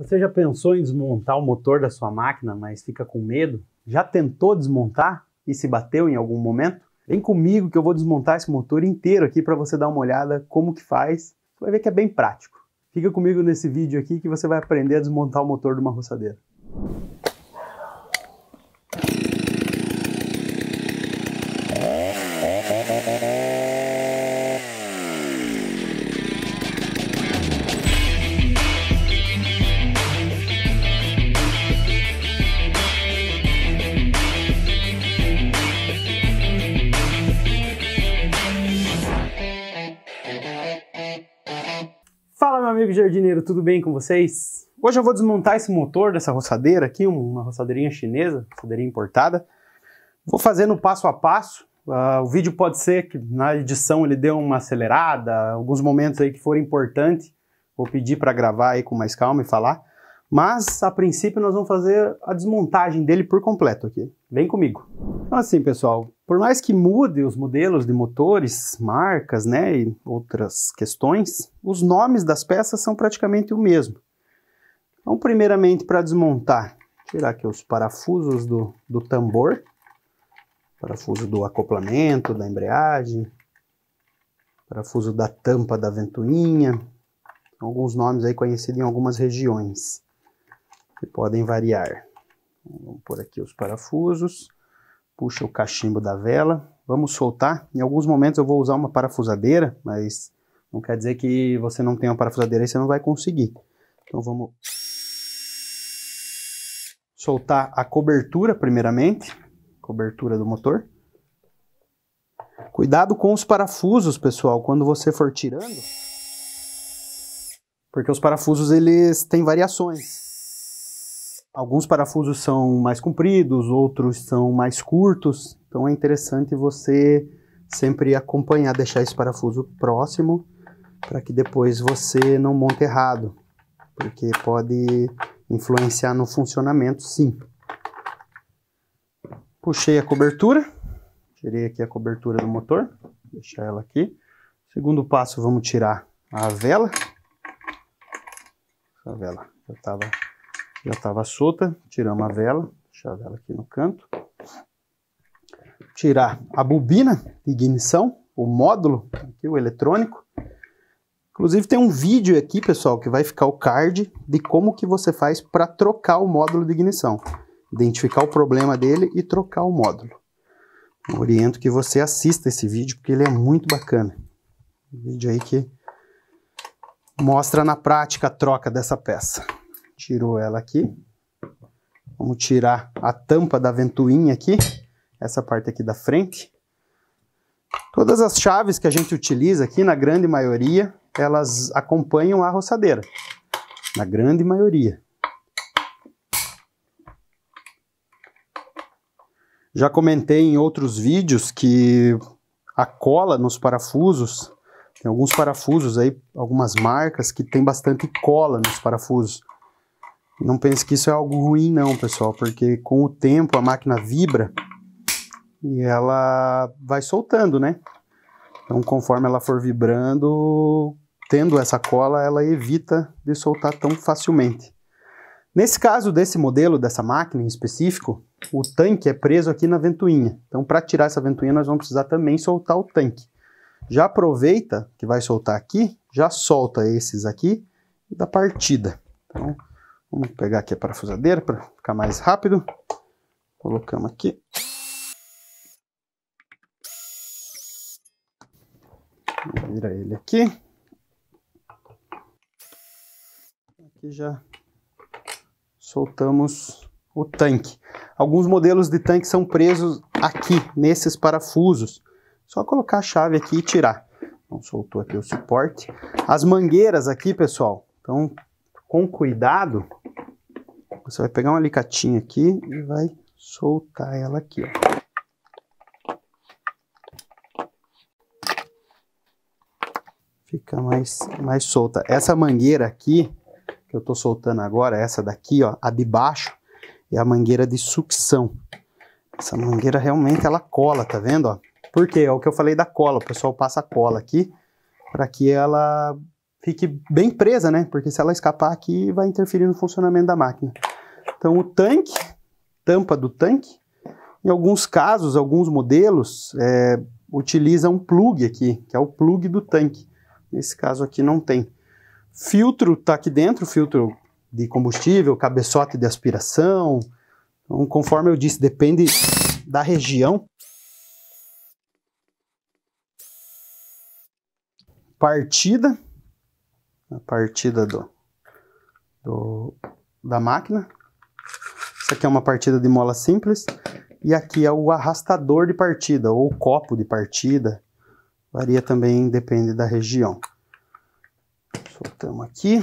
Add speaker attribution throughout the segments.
Speaker 1: Você já pensou em desmontar o motor da sua máquina, mas fica com medo? Já tentou desmontar e se bateu em algum momento? Vem comigo que eu vou desmontar esse motor inteiro aqui para você dar uma olhada como que faz. Você vai ver que é bem prático. Fica comigo nesse vídeo aqui que você vai aprender a desmontar o motor de uma roçadeira. amigo jardineiro, tudo bem com vocês? Hoje eu vou desmontar esse motor dessa roçadeira aqui, uma roçadeirinha chinesa, roçadeira importada. Vou fazendo passo a passo. Uh, o vídeo pode ser que na edição ele deu uma acelerada, alguns momentos aí que foram importantes. Vou pedir para gravar aí com mais calma e falar. Mas, a princípio, nós vamos fazer a desmontagem dele por completo aqui. Vem comigo. Assim, pessoal, por mais que mude os modelos de motores, marcas, né, e outras questões, os nomes das peças são praticamente o mesmo. Então, primeiramente, para desmontar, tirar aqui os parafusos do, do tambor, parafuso do acoplamento, da embreagem, parafuso da tampa da ventoinha, alguns nomes aí conhecidos em algumas regiões, que podem variar. Vamos pôr aqui os parafusos, puxa o cachimbo da vela, vamos soltar. Em alguns momentos eu vou usar uma parafusadeira, mas não quer dizer que você não tenha uma parafusadeira e você não vai conseguir. Então vamos soltar a cobertura primeiramente, cobertura do motor. Cuidado com os parafusos, pessoal, quando você for tirando, porque os parafusos eles têm variações. Alguns parafusos são mais compridos, outros são mais curtos, então é interessante você sempre acompanhar, deixar esse parafuso próximo para que depois você não monte errado, porque pode influenciar no funcionamento sim. Puxei a cobertura, tirei aqui a cobertura do motor, deixar ela aqui. Segundo passo, vamos tirar a vela. A vela já estava já estava solta, tiramos a vela, deixar a vela aqui no canto. Tirar a bobina de ignição, o módulo, aqui, o eletrônico. Inclusive tem um vídeo aqui, pessoal, que vai ficar o card de como que você faz para trocar o módulo de ignição. Identificar o problema dele e trocar o módulo. Eu oriento que você assista esse vídeo, porque ele é muito bacana. Um vídeo aí que mostra na prática a troca dessa peça tirou ela aqui. Vamos tirar a tampa da ventoinha aqui, essa parte aqui da frente. Todas as chaves que a gente utiliza aqui, na grande maioria, elas acompanham a roçadeira. Na grande maioria. Já comentei em outros vídeos que a cola nos parafusos, tem alguns parafusos aí, algumas marcas que tem bastante cola nos parafusos. Não pense que isso é algo ruim não, pessoal, porque com o tempo a máquina vibra e ela vai soltando, né? Então, conforme ela for vibrando, tendo essa cola, ela evita de soltar tão facilmente. Nesse caso desse modelo, dessa máquina em específico, o tanque é preso aqui na ventoinha. Então, para tirar essa ventoinha, nós vamos precisar também soltar o tanque. Já aproveita que vai soltar aqui, já solta esses aqui da partida. Então, Vamos pegar aqui a parafusadeira para ficar mais rápido. Colocamos aqui. Vira ele aqui. Aqui já soltamos o tanque. Alguns modelos de tanque são presos aqui, nesses parafusos. Só colocar a chave aqui e tirar. Então, soltou aqui o suporte. As mangueiras aqui, pessoal, então, com cuidado, você vai pegar um alicatinho aqui e vai soltar ela aqui, ó. Fica mais, mais solta. Essa mangueira aqui, que eu tô soltando agora, essa daqui, ó, a de baixo, é a mangueira de sucção. Essa mangueira realmente ela cola, tá vendo? Ó? Por quê? É o que eu falei da cola. O pessoal passa a cola aqui para que ela fique bem presa, né? Porque se ela escapar aqui, vai interferir no funcionamento da máquina. Então o tanque, tampa do tanque, em alguns casos, alguns modelos é, utilizam um plug aqui, que é o plug do tanque. Nesse caso aqui não tem. Filtro está aqui dentro, filtro de combustível, cabeçote de aspiração. Então, conforme eu disse, depende da região. Partida, a partida do, do da máquina. Isso aqui é uma partida de mola simples. E aqui é o arrastador de partida, ou copo de partida. Varia também, depende da região. Soltamos aqui.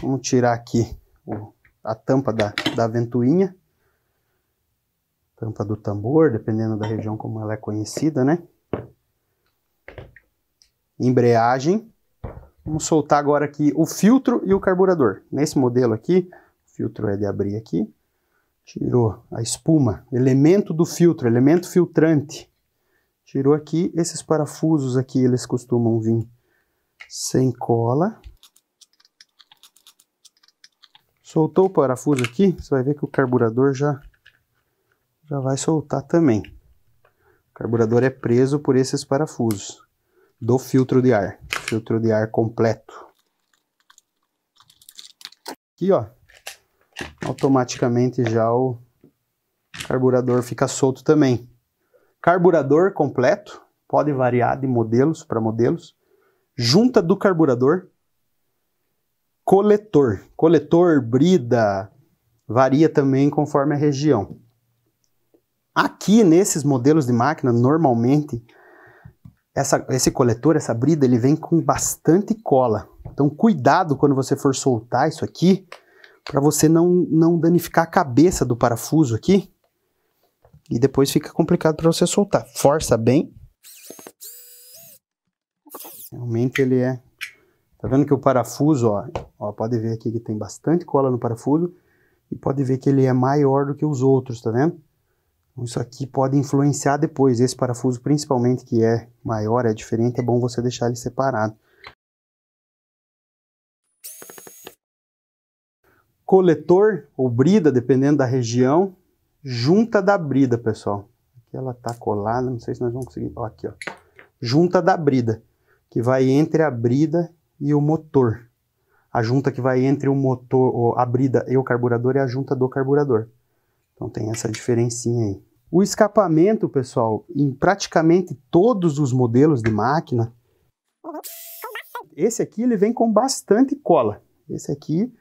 Speaker 1: Vamos tirar aqui a tampa da, da ventoinha. Tampa do tambor, dependendo da região como ela é conhecida, né? Embreagem. Vamos soltar agora aqui o filtro e o carburador. Nesse modelo aqui, filtro é de abrir aqui. Tirou a espuma, elemento do filtro, elemento filtrante. Tirou aqui, esses parafusos aqui, eles costumam vir sem cola. Soltou o parafuso aqui, você vai ver que o carburador já, já vai soltar também. O carburador é preso por esses parafusos do filtro de ar, filtro de ar completo. Aqui, ó, automaticamente já o carburador fica solto também. Carburador completo, pode variar de modelos para modelos. Junta do carburador, coletor. Coletor, brida, varia também conforme a região. Aqui nesses modelos de máquina, normalmente, essa, esse coletor, essa brida, ele vem com bastante cola. Então cuidado quando você for soltar isso aqui, para você não, não danificar a cabeça do parafuso aqui. E depois fica complicado para você soltar. Força bem. Realmente ele é... Tá vendo que o parafuso, ó, ó, pode ver aqui que tem bastante cola no parafuso. E pode ver que ele é maior do que os outros, tá vendo? Então, isso aqui pode influenciar depois. Esse parafuso, principalmente, que é maior, é diferente, é bom você deixar ele separado. coletor ou brida, dependendo da região, junta da brida, pessoal. Aqui ela tá colada, não sei se nós vamos conseguir. Ó, aqui, ó. Junta da brida, que vai entre a brida e o motor. A junta que vai entre o motor, a brida e o carburador é a junta do carburador. Então tem essa diferencinha aí. O escapamento, pessoal, em praticamente todos os modelos de máquina, esse aqui ele vem com bastante cola. Esse aqui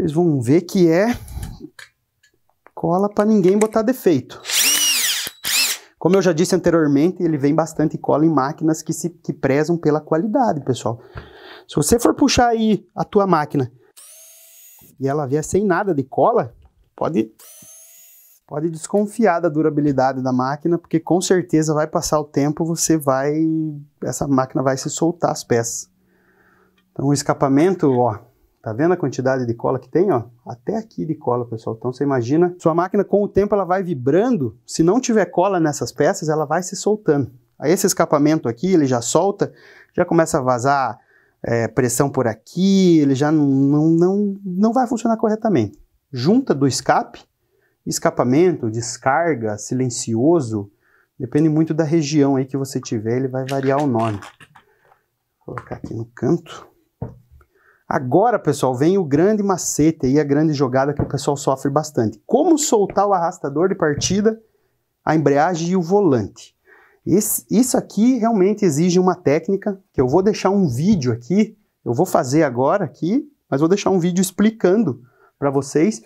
Speaker 1: vocês vão ver que é cola para ninguém botar defeito. Como eu já disse anteriormente, ele vem bastante cola em máquinas que se que prezam pela qualidade, pessoal. Se você for puxar aí a tua máquina e ela vier sem nada de cola, pode pode desconfiar da durabilidade da máquina, porque com certeza vai passar o tempo, você vai essa máquina vai se soltar as peças. Então o escapamento, ó, Tá vendo a quantidade de cola que tem, ó? Até aqui de cola, pessoal. Então você imagina, sua máquina com o tempo ela vai vibrando, se não tiver cola nessas peças, ela vai se soltando. Aí esse escapamento aqui, ele já solta, já começa a vazar é, pressão por aqui, ele já não, não, não, vai funcionar corretamente. Junta do escape, escapamento, descarga, silencioso, depende muito da região aí que você tiver, ele vai variar o nome. Vou colocar aqui no canto. Agora, pessoal, vem o grande macete e a grande jogada que o pessoal sofre bastante. Como soltar o arrastador de partida, a embreagem e o volante. Esse, isso aqui realmente exige uma técnica, que eu vou deixar um vídeo aqui, eu vou fazer agora aqui, mas vou deixar um vídeo explicando para vocês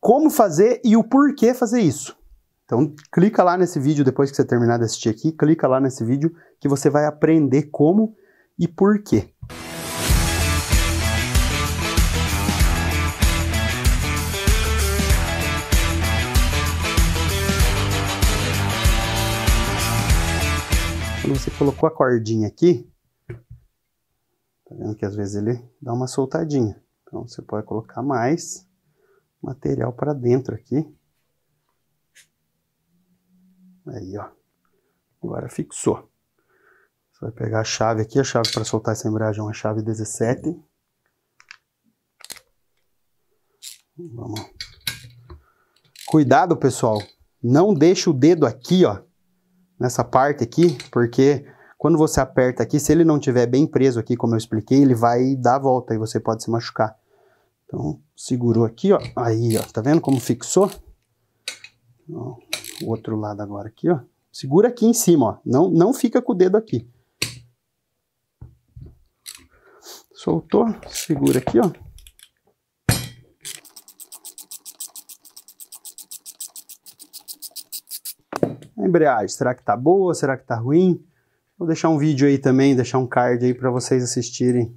Speaker 1: como fazer e o porquê fazer isso. Então clica lá nesse vídeo, depois que você terminar de assistir aqui, clica lá nesse vídeo que você vai aprender como e porquê. você colocou a cordinha aqui, tá vendo que às vezes ele dá uma soltadinha. Então você pode colocar mais material para dentro aqui. Aí, ó. Agora fixou. Você vai pegar a chave aqui, a chave para soltar essa embreagem é uma chave 17. Vamos. Cuidado, pessoal. Não deixe o dedo aqui, ó, nessa parte aqui, porque quando você aperta aqui, se ele não tiver bem preso aqui, como eu expliquei, ele vai dar a volta e você pode se machucar. Então, segurou aqui, ó. Aí, ó, tá vendo como fixou? Ó, o outro lado agora aqui, ó. Segura aqui em cima, ó. Não, não fica com o dedo aqui. Soltou, segura aqui, ó. embreagem. Será que tá boa? Será que tá ruim? Vou deixar um vídeo aí também, deixar um card aí para vocês assistirem.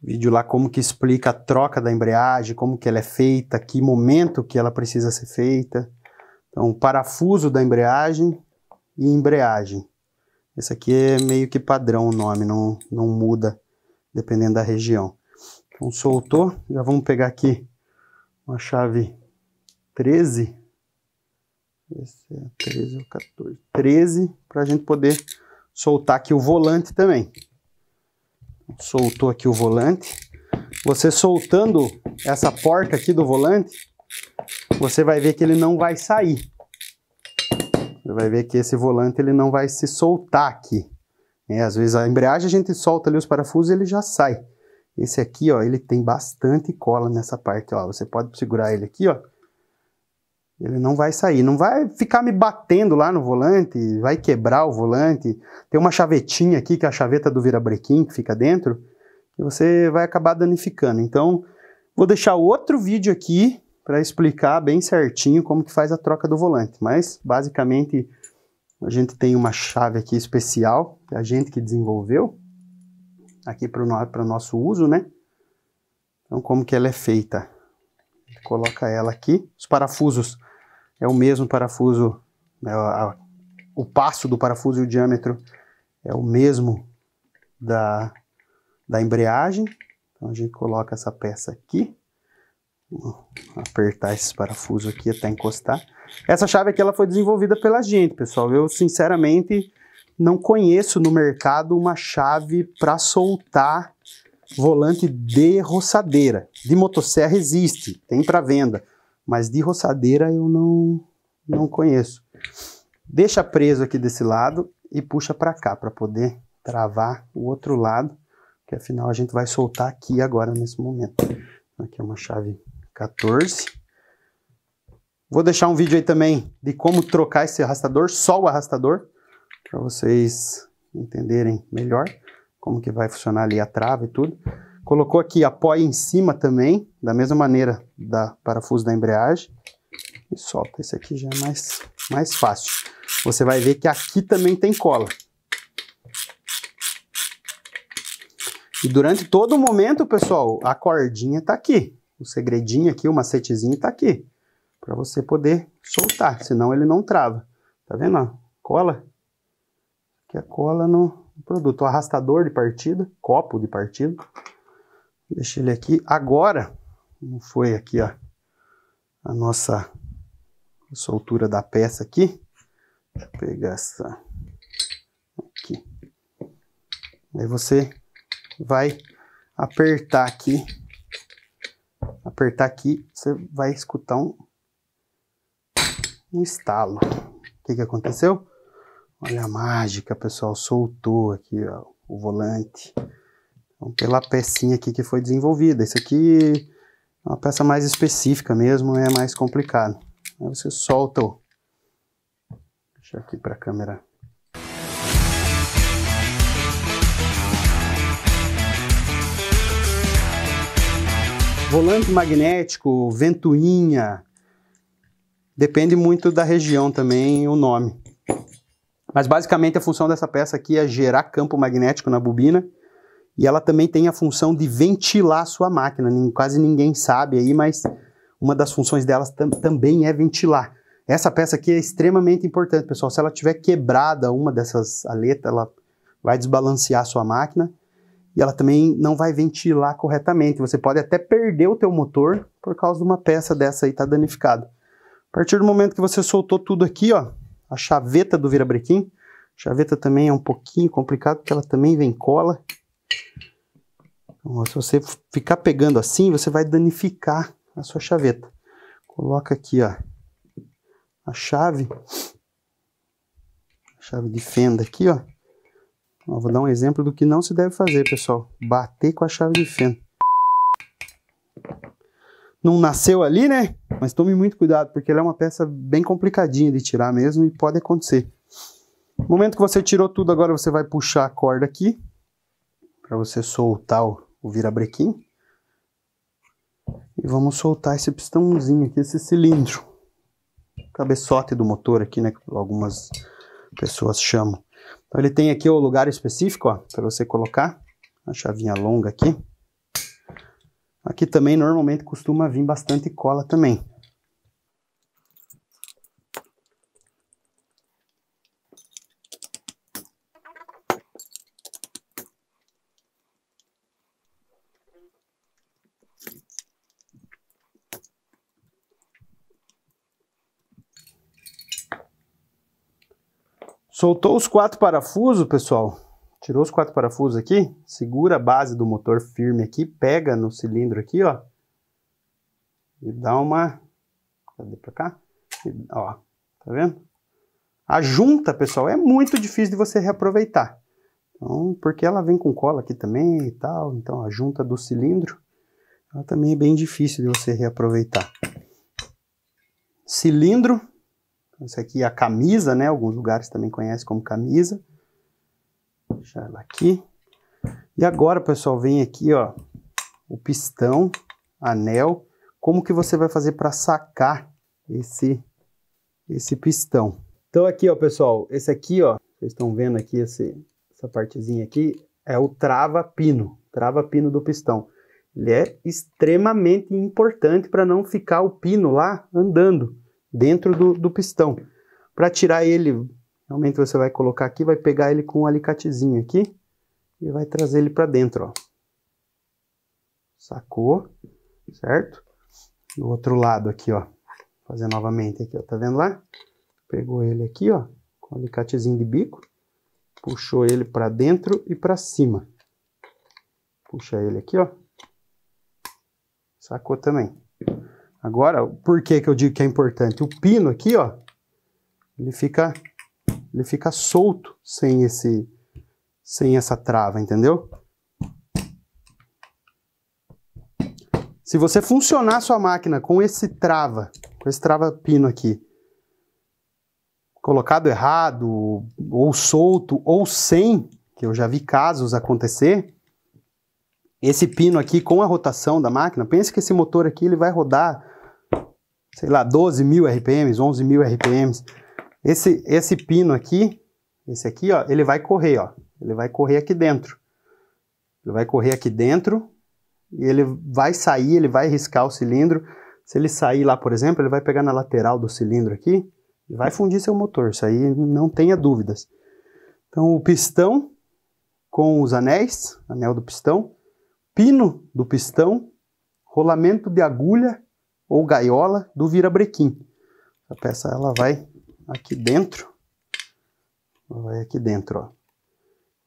Speaker 1: Vídeo lá como que explica a troca da embreagem, como que ela é feita, que momento que ela precisa ser feita. Então, parafuso da embreagem e embreagem. Esse aqui é meio que padrão o nome, não, não muda dependendo da região. Então, soltou, já vamos pegar aqui uma chave 13 esse é 13 ou 14. 13 para a gente poder soltar aqui o volante também. Soltou aqui o volante. Você soltando essa porca aqui do volante, você vai ver que ele não vai sair. Você vai ver que esse volante ele não vai se soltar aqui. É, às vezes a embreagem a gente solta ali os parafusos e ele já sai. Esse aqui, ó, ele tem bastante cola nessa parte, ó. Você pode segurar ele aqui, ó ele não vai sair, não vai ficar me batendo lá no volante, vai quebrar o volante. Tem uma chavetinha aqui, que é a chaveta do virabrequim que fica dentro, e você vai acabar danificando. Então, vou deixar outro vídeo aqui para explicar bem certinho como que faz a troca do volante. Mas, basicamente, a gente tem uma chave aqui especial, que é a gente que desenvolveu, aqui para o nosso uso, né? Então, como que ela é feita? Coloca ela aqui, os parafusos é o mesmo parafuso, é a, o passo do parafuso e o diâmetro é o mesmo da, da embreagem. Então a gente coloca essa peça aqui. Vou apertar esses parafusos aqui até encostar. Essa chave aqui ela foi desenvolvida pela gente, pessoal. Eu, sinceramente, não conheço no mercado uma chave para soltar volante de roçadeira. De motosserra existe, tem para venda. Mas de roçadeira eu não, não conheço. Deixa preso aqui desse lado e puxa para cá para poder travar o outro lado, que afinal a gente vai soltar aqui agora nesse momento. Aqui é uma chave 14. Vou deixar um vídeo aí também de como trocar esse arrastador, só o arrastador, para vocês entenderem melhor como que vai funcionar ali a trava e tudo. Colocou aqui, apoia em cima também, da mesma maneira da parafuso da embreagem. E solta, esse aqui já é mais, mais fácil. Você vai ver que aqui também tem cola. E durante todo o momento, pessoal, a cordinha tá aqui. O segredinho aqui, o macetezinho tá aqui. Para você poder soltar, senão ele não trava. Tá vendo, ó? Cola. Aqui a cola no produto. O arrastador de partida, copo de partida. Deixa ele aqui. Agora, não foi aqui ó, a nossa soltura da peça aqui. Deixa eu pegar essa aqui. Aí você vai apertar aqui. Apertar aqui, você vai escutar um, um estalo. O que, que aconteceu? Olha a mágica, pessoal. Soltou aqui ó, o volante. Então, pela pecinha aqui que foi desenvolvida. Isso aqui é uma peça mais específica mesmo, é mais complicado. Aí você solta o... Deixa aqui para a câmera Volante magnético, ventoinha. Depende muito da região também o nome. Mas basicamente a função dessa peça aqui é gerar campo magnético na bobina e ela também tem a função de ventilar a sua máquina. Quase ninguém sabe aí, mas uma das funções delas tam também é ventilar. Essa peça aqui é extremamente importante, pessoal. Se ela tiver quebrada uma dessas aletas, ela vai desbalancear a sua máquina e ela também não vai ventilar corretamente. Você pode até perder o teu motor por causa de uma peça dessa aí tá danificada. A partir do momento que você soltou tudo aqui, ó, a chaveta do virabrequim, a chaveta também é um pouquinho complicado porque ela também vem cola. Então, se você ficar pegando assim, você vai danificar a sua chaveta. Coloca aqui ó, a chave, a chave de fenda aqui, ó. ó. Vou dar um exemplo do que não se deve fazer, pessoal. Bater com a chave de fenda. Não nasceu ali, né? Mas tome muito cuidado, porque ela é uma peça bem complicadinha de tirar mesmo e pode acontecer. No momento que você tirou tudo, agora você vai puxar a corda aqui para você soltar o, virabrequim. E vamos soltar esse pistãozinho aqui, esse cilindro. Cabeçote do motor aqui, né? Algumas pessoas chamam. Então ele tem aqui o lugar específico, ó, para você colocar a chavinha longa aqui. Aqui também normalmente costuma vir bastante cola também. Soltou os quatro parafusos, pessoal. Tirou os quatro parafusos aqui, segura a base do motor firme aqui, pega no cilindro aqui, ó. E dá uma... Cadê pra cá? E, ó, tá vendo? A junta, pessoal, é muito difícil de você reaproveitar. Então, porque ela vem com cola aqui também e tal, então a junta do cilindro, ela também é bem difícil de você reaproveitar. Cilindro, isso aqui é a camisa, né? Alguns lugares também conhecem como camisa. Vou deixar ela aqui. E agora, pessoal, vem aqui, ó, o pistão, anel. Como que você vai fazer para sacar esse esse pistão? Então aqui, ó, pessoal, esse aqui, ó, vocês estão vendo aqui esse, essa partezinha aqui, é o trava-pino, trava-pino do pistão. Ele é extremamente importante para não ficar o pino lá andando dentro do, do pistão. Para tirar ele, realmente você vai colocar aqui, vai pegar ele com um alicatezinho aqui e vai trazer ele para dentro, ó. Sacou, certo? Do outro lado aqui, ó. Fazer novamente aqui, ó. Tá vendo lá? Pegou ele aqui, ó, com um alicatezinho de bico, puxou ele para dentro e para cima. Puxa ele aqui, ó. Sacou também. Agora, por que, que eu digo que é importante? O pino aqui, ó, ele fica, ele fica solto sem, esse, sem essa trava, entendeu? Se você funcionar a sua máquina com esse trava, com esse trava-pino aqui, colocado errado, ou solto, ou sem, que eu já vi casos acontecer, esse pino aqui, com a rotação da máquina, pensa que esse motor aqui ele vai rodar, sei lá, 12 mil RPMs, 11 mil RPMs. Esse, esse pino aqui, esse aqui, ó, ele vai correr, ó. Ele vai correr aqui dentro. Ele vai correr aqui dentro e ele vai sair, ele vai riscar o cilindro. Se ele sair lá, por exemplo, ele vai pegar na lateral do cilindro aqui e vai fundir seu motor. Isso aí não tenha dúvidas. Então o pistão com os anéis, anel do pistão, pino do pistão, rolamento de agulha ou gaiola do virabrequim. A peça ela vai aqui dentro, ela vai aqui dentro, ó.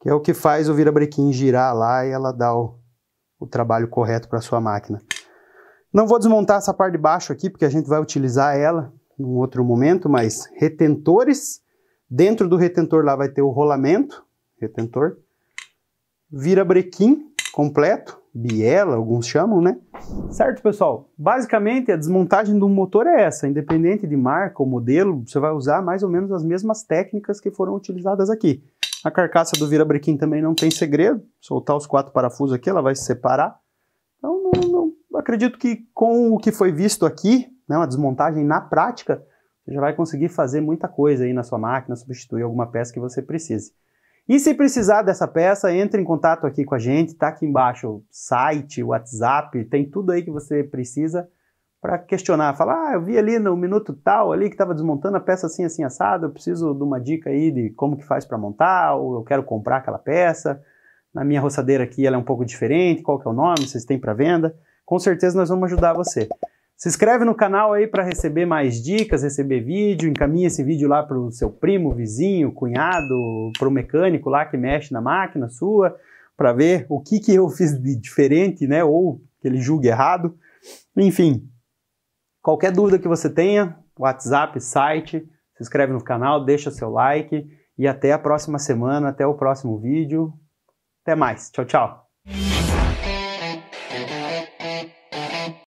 Speaker 1: Que é o que faz o virabrequim girar lá e ela dá o, o trabalho correto para sua máquina. Não vou desmontar essa parte de baixo aqui, porque a gente vai utilizar ela num outro momento, mas retentores, dentro do retentor lá vai ter o rolamento, retentor, virabrequim completo, biela, alguns chamam, né? Certo, pessoal? Basicamente, a desmontagem do motor é essa, independente de marca ou modelo, você vai usar mais ou menos as mesmas técnicas que foram utilizadas aqui. A carcaça do virabrequim também não tem segredo, soltar os quatro parafusos aqui, ela vai se separar. Então, não, não, acredito que com o que foi visto aqui, né, uma desmontagem na prática, você já vai conseguir fazer muita coisa aí na sua máquina, substituir alguma peça que você precise. E se precisar dessa peça, entre em contato aqui com a gente, tá aqui embaixo o site, o WhatsApp, tem tudo aí que você precisa para questionar, falar, ah, eu vi ali no minuto tal ali que estava desmontando a peça assim assim assada, eu preciso de uma dica aí de como que faz para montar, ou eu quero comprar aquela peça. Na minha roçadeira aqui ela é um pouco diferente, qual que é o nome, vocês têm para venda? Com certeza nós vamos ajudar você. Se inscreve no canal aí para receber mais dicas, receber vídeo, encaminha esse vídeo lá para o seu primo, vizinho, cunhado, para o mecânico lá que mexe na máquina sua, para ver o que, que eu fiz de diferente, né? Ou que ele julgue errado. Enfim, qualquer dúvida que você tenha, WhatsApp, site, se inscreve no canal, deixa seu like e até a próxima semana, até o próximo vídeo. Até mais, tchau, tchau.